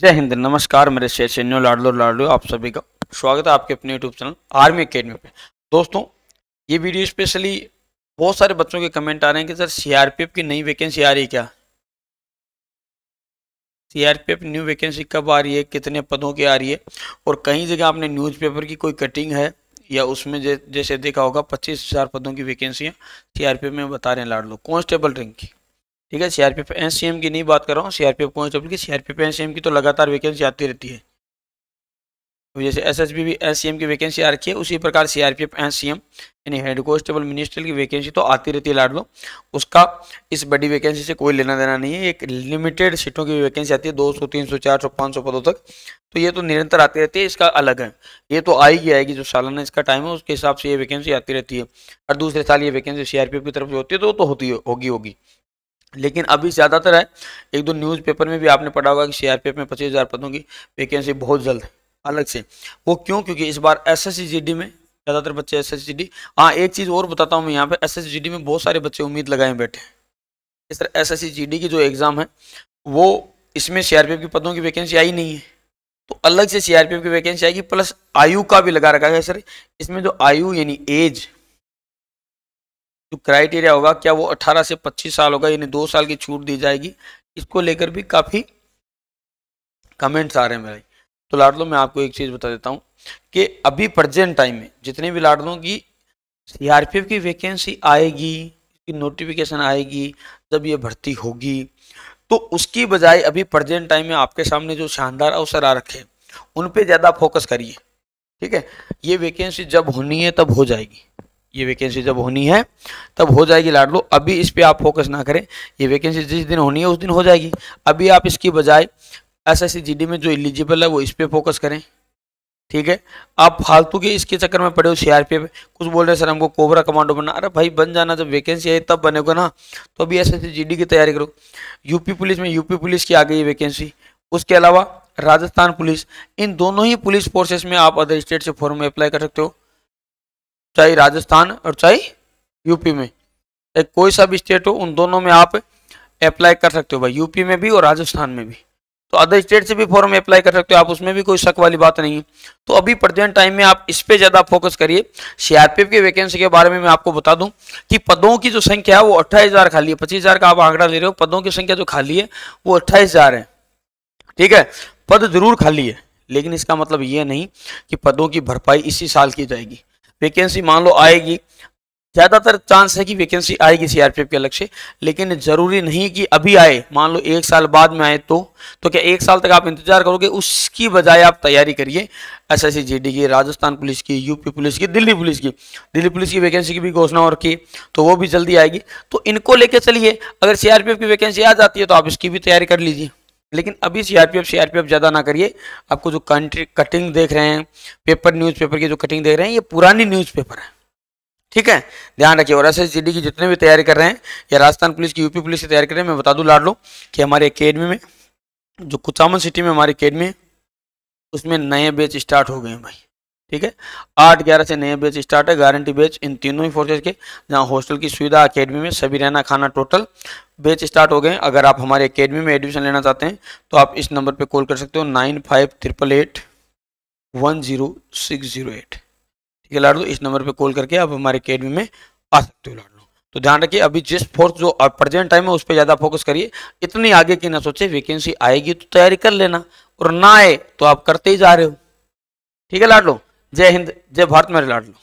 जय हिंद नमस्कार मेरे शेर सैन्य लाडलो लाडलो आप सभी का स्वागत है आपके अपने यूट्यूब चैनल आर्मी अकेडमी पे दोस्तों ये वीडियो स्पेशली बहुत सारे बच्चों के कमेंट आ रहे हैं कि सर सीआरपीएफ की नई वैकेंसी आ रही है क्या सीआरपीएफ न्यू वैकेंसी कब आ रही है कितने पदों की आ रही है और कहीं जगह आपने न्यूज़पेपर की कोई कटिंग है या उसमें जैसे देखा होगा पच्चीस हज़ार पदों की वैकेंसियाँ सी में बता रहे हैं लाडलो कॉन्स्टेबल रैंक की ठीक है सीआरपीएफ एससीएम की नहीं बात कर रहा हूँ सीआरपीएफ कॉन्स्टेबल की सीआरपीएफ एससीएम की तो लगातार वैकेंसी आती रहती है तो जैसे एसएसबी भी एम की वैकेंसी आ रखी है उसी प्रकार सीआरपीएफ एम यानी हेड कॉन्स्टेबल मिनिस्टर की वैकेंसी तो आती रहती है लाड लो उसका इस बड़ी वैकेंसी से कोई लेना देना नहीं है एक लिमिटेड सीटों की वैकेंसी आती है दो सौ तीन सौ चार सौ पाँच सौ पदों तक तो ये तो निरंतर आती रहती है इसका अलग है ये तो आएगी आएगी जो सालाना इसका टाइम है उसके हिसाब से ये वैकेंसी आती रहती है और दूसरे साल ये वैकेंसी सीआरपीएफ की तरफ से होती है तो, तो होती होगी होगी लेकिन अभी ज़्यादातर है एक दो न्यूज़पेपर में भी आपने पढ़ा होगा कि सीआरपीएफ में पच्चीस हज़ार पदों की वैकेंसी बहुत जल्द है अलग से वो क्यों क्योंकि इस बार डी में ज़्यादातर बच्चे डी हाँ एक चीज़ और बताता हूँ मैं यहाँ पे डी में बहुत सारे बच्चे उम्मीद लगाए बैठे हैं इस तरह एस डी की जो एग्ज़ाम है वो इसमें एफ की पदों की वैकेंसी आई नहीं है तो अलग से एफ की वैकेंसी आएगी प्लस आयु का भी लगा रखा है सर इसमें जो आयु यानी एज जो क्राइटेरिया होगा क्या वो 18 से 25 साल होगा यानी दो साल की छूट दी जाएगी इसको लेकर भी काफ़ी कमेंट्स आ रहे हैं मेरे तो लाडलो मैं आपको एक चीज़ बता देता हूँ कि अभी प्रजेंट टाइम में जितने भी लाडलों की सीआरपीएफ की वैकेंसी आएगी की नोटिफिकेशन आएगी जब ये भर्ती होगी तो उसकी बजाय अभी प्रजेंट टाइम में आपके सामने जो शानदार अवसर आ रखे उन पर ज़्यादा फोकस करिए ठीक है ये वैकेंसी जब होनी है तब हो जाएगी ये वैकेंसी जब होनी है तब हो जाएगी लाडलो अभी इस पर आप फोकस ना करें ये वैकेंसी जिस दिन होनी है उस दिन हो जाएगी अभी आप इसकी बजाय एस एस में जो एलिजिबल है वो इस पर फोकस करें ठीक है आप फालतू के इसके चक्कर में पड़े हो सीआरपीएफ कुछ बोल रहे सर हमको कोबरा कमांडो बनना अरे भाई बन जाना जब वैकेंसी है तब बनेगा ना तो अभी एस एस की तैयारी करो यूपी पुलिस में यूपी पुलिस की आ गई वैकेंसी उसके अलावा राजस्थान पुलिस इन दोनों ही पुलिस फोर्सेस में आप अदर स्टेट से फॉर्म में अप्लाई कर सकते हो चाहे राजस्थान और चाहे यूपी में चाहे कोई सा भी स्टेट हो उन दोनों में आप अप्लाई कर सकते हो भाई यूपी में भी और राजस्थान में भी तो अदर स्टेट से भी फॉर्म अप्लाई कर सकते हो आप उसमें भी कोई शक वाली बात नहीं है तो अभी प्रेजेंट टाइम में आप इस पे ज़्यादा फोकस करिए सीआरपीएफ की वैकेंसी के बारे में मैं आपको बता दूं कि पदों की जो संख्या है वो अट्ठाईस हज़ार खाली है पच्चीस हज़ार का आप आंकड़ा ले रहे हो पदों की संख्या जो खाली है वो अट्ठाईस हज़ार है ठीक है पद जरूर खाली है लेकिन इसका मतलब ये नहीं कि पदों की भरपाई इसी साल की जाएगी वैकेंसी मान लो आएगी ज़्यादातर चांस है कि वैकेंसी आएगी सीआरपीएफ के अलग से लेकिन ज़रूरी नहीं कि अभी आए मान लो एक साल बाद में आए तो तो क्या एक साल तक आप इंतजार करोगे उसकी बजाय आप तैयारी करिए एस एस जीडी की राजस्थान पुलिस की यूपी पुलिस की दिल्ली पुलिस की दिल्ली पुलिस की वैकेंसी की भी घोषणा और की तो वो भी जल्दी आएगी तो इनको लेकर चलिए अगर सीआरपीएफ की वैकेंसी आ जाती है तो आप इसकी भी तैयारी कर लीजिए लेकिन अभी सीआरपीएफ सीआरपीएफ ज़्यादा ना करिए आपको जो कंट्री कटिंग देख रहे हैं पेपर न्यूज़पेपर की जो कटिंग देख रहे हैं ये पुरानी न्यूज़पेपर है ठीक है ध्यान रखिए और एस एस की जितने भी तैयारी कर रहे हैं या राजस्थान पुलिस की यूपी पुलिस की तैयारी कर रहे हैं मैं बता दूँ लाड लो कि हमारी अकेडमी में जो कुचामन सिटी में हमारी अकेडमी है उसमें नए बेच स्टार्ट हो गए हैं भाई ठीक है आठ ग्यारह से नए बैच स्टार्ट है गारंटी बैच इन तीनों ही फोर्सेज के जहाँ हॉस्टल की सुविधा अकेडमी में सभी रहना खाना टोटल बैच स्टार्ट हो गए अगर आप हमारे अकेडमी में एडमिशन लेना चाहते हैं तो आप इस नंबर पर कॉल कर सकते हो nine five triple eight one zero six zero eight ठीक है लाडो इस नंबर पे कॉल करके आप हमारे अकेडमी में आ सकते हो लाडो तो ध्यान रखिए अभी जिस फोर्स जो प्रेजेंट टाइम है उस पर ज़्यादा फोकस करिए इतनी आगे की ना सोचे वैकेंसी आएगी तो तैयारी कर लेना और ना आए तो आप करते ही जा रहे हो ठीक है लाडलो जय हिंद जय भारत मेरे लाडलो